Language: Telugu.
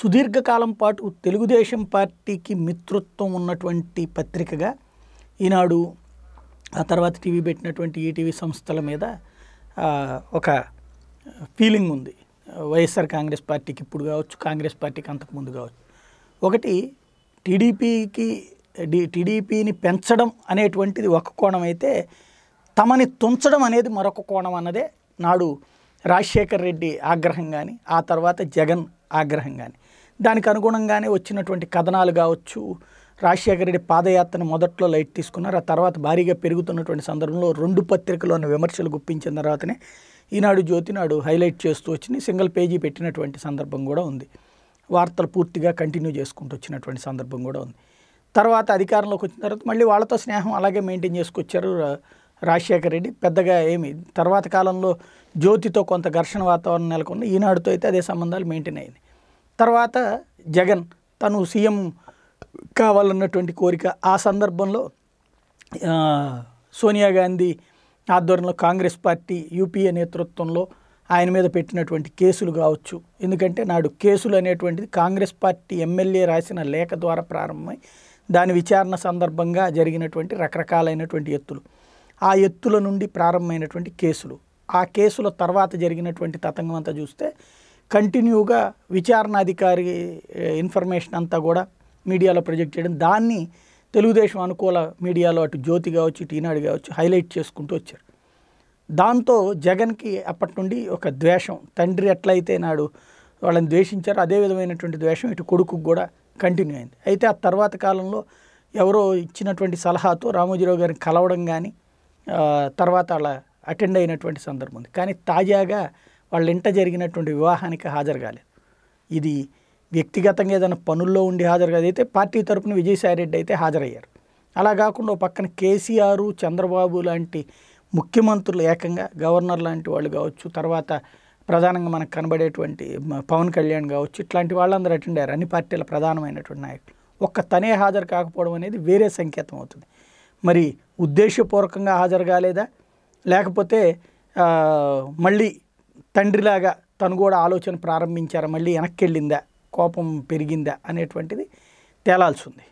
సుదీర్ఘకాలం పాటు తెలుగుదేశం పార్టీకి మిత్రత్వం ఉన్నటువంటి పత్రికగా ఈనాడు ఆ తర్వాత టీవీ పెట్టినటువంటి ఈటీవీ సంస్థల మీద ఒక ఫీలింగ్ ఉంది వైఎస్ఆర్ కాంగ్రెస్ పార్టీకి ఇప్పుడు కావచ్చు కాంగ్రెస్ పార్టీకి అంతకుముందు కావచ్చు ఒకటి టీడీపీకి టీడీపీని పెంచడం అనేటువంటిది ఒక కోణం అయితే తమని తుంచడం అనేది మరొక కోణం అన్నదే నాడు రాజశేఖర్ రెడ్డి ఆగ్రహం కానీ ఆ తర్వాత జగన్ ఆగ్రహం కానీ దానికి అనుగుణంగానే వచ్చినటువంటి కథనాలు కావచ్చు రాజశేఖర రెడ్డి పాదయాత్రను మొదట్లో లైట్ తీసుకున్నారు ఆ తర్వాత భారీగా పెరుగుతున్నటువంటి సందర్భంలో రెండు పత్రికలోని విమర్శలు గుప్పించిన తర్వాతనే ఈనాడు జ్యోతినాడు హైలైట్ చేస్తూ వచ్చింది సింగిల్ పేజీ పెట్టినటువంటి సందర్భం కూడా ఉంది వార్తలు పూర్తిగా కంటిన్యూ చేసుకుంటూ వచ్చినటువంటి సందర్భం కూడా ఉంది తర్వాత అధికారంలోకి వచ్చిన తర్వాత మళ్ళీ వాళ్ళతో స్నేహం అలాగే మెయింటైన్ చేసుకొచ్చారు రాజశేఖర రెడ్డి పెద్దగా ఏమి తర్వాత కాలంలో జ్యోతితో కొంత ఘర్షణ వాతావరణం నెలకొని ఈనాడుతో అయితే అదే సంబంధాలు మెయింటైన్ అయింది తర్వాత జగన్ తను సీఎం కావాలన్నటువంటి కోరిక ఆ సందర్భంలో సోనియా గాంధీ ఆధ్వర్యంలో కాంగ్రెస్ పార్టీ యూపీఏ నేతృత్వంలో ఆయన మీద పెట్టినటువంటి కేసులు కావచ్చు ఎందుకంటే నాడు కేసులు అనేటువంటిది కాంగ్రెస్ పార్టీ ఎమ్మెల్యే రాసిన లేఖ ద్వారా ప్రారంభమై దాని విచారణ సందర్భంగా జరిగినటువంటి రకరకాలైనటువంటి ఎత్తులు ఆ ఎత్తుల నుండి ప్రారంభమైనటువంటి కేసులు ఆ కేసుల తర్వాత జరిగినటువంటి తతంగం అంతా చూస్తే కంటిన్యూగా విచారణాధికారి ఇన్ఫర్మేషన్ అంతా కూడా మీడియాలో ప్రొజెక్ట్ చేయడం దాన్ని తెలుగుదేశం అనుకూల మీడియాలో అటు జ్యోతి కావచ్చు ఇటు ఈనాడు కావచ్చు హైలైట్ చేసుకుంటూ వచ్చారు దాంతో జగన్కి అప్పటి నుండి ఒక ద్వేషం తండ్రి ఎట్లయితే నాడు వాళ్ళని ద్వేషించారో అదే విధమైనటువంటి ద్వేషం ఇటు కొడుకు కూడా కంటిన్యూ అయింది అయితే ఆ తర్వాత కాలంలో ఎవరో ఇచ్చినటువంటి సలహాతో రామోజీరావు గారిని కలవడం కానీ తర్వాత అలా అటెండ్ అయినటువంటి సందర్భం ఉంది కానీ తాజాగా వాళ్ళ ఇంట జరిగినటువంటి వివాహానికి హాజరు కాలేదు ఇది వ్యక్తిగతంగా ఏదైనా పనుల్లో ఉండి హాజరు కాదైతే పార్టీ తరఫున విజయసాయి రెడ్డి అయితే హాజరయ్యారు అలా కాకుండా పక్కన కేసీఆర్ చంద్రబాబు లాంటి ముఖ్యమంత్రులు ఏకంగా గవర్నర్ లాంటి వాళ్ళు కావచ్చు తర్వాత ప్రధానంగా మనకు కనబడేటువంటి పవన్ కళ్యాణ్ కావచ్చు ఇట్లాంటి వాళ్ళందరూ అటెండ్ అయ్యారు అన్ని పార్టీల ప్రధానమైనటువంటి నాయకులు ఒక్క తనే హాజరు కాకపోవడం అనేది వేరే సంకేతం అవుతుంది మరి ఉద్దేశపూర్వకంగా హాజరు కాలేదా లేకపోతే మళ్ళీ తండ్రిలాగా తను కూడా ఆలోచన ప్రారంభించారా మళ్ళీ వెనక్కి వెళ్ళిందా కోపం పెరిగిందా అనేటువంటిది తేలాల్సి ఉంది